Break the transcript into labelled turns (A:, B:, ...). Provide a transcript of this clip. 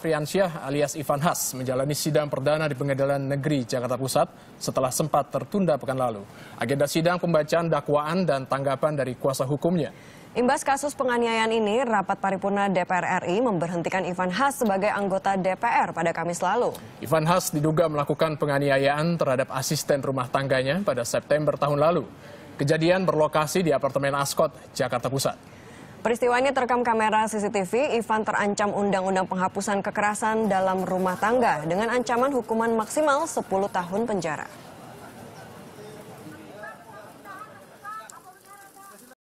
A: Priansyah alias Ivan Has menjalani sidang perdana di Pengadilan Negeri Jakarta Pusat setelah sempat tertunda pekan lalu. Agenda sidang pembacaan dakwaan dan tanggapan dari kuasa hukumnya.
B: Imbas kasus penganiayaan ini, rapat paripurna DPR RI memberhentikan Ivan Has sebagai anggota DPR pada Kamis lalu.
A: Ivan Has diduga melakukan penganiayaan terhadap asisten rumah tangganya pada September tahun lalu. Kejadian berlokasi di apartemen Ascot, Jakarta Pusat.
B: Peristiwa ini terekam kamera CCTV, Ivan terancam Undang-Undang Penghapusan Kekerasan dalam Rumah Tangga dengan ancaman hukuman maksimal 10 tahun penjara.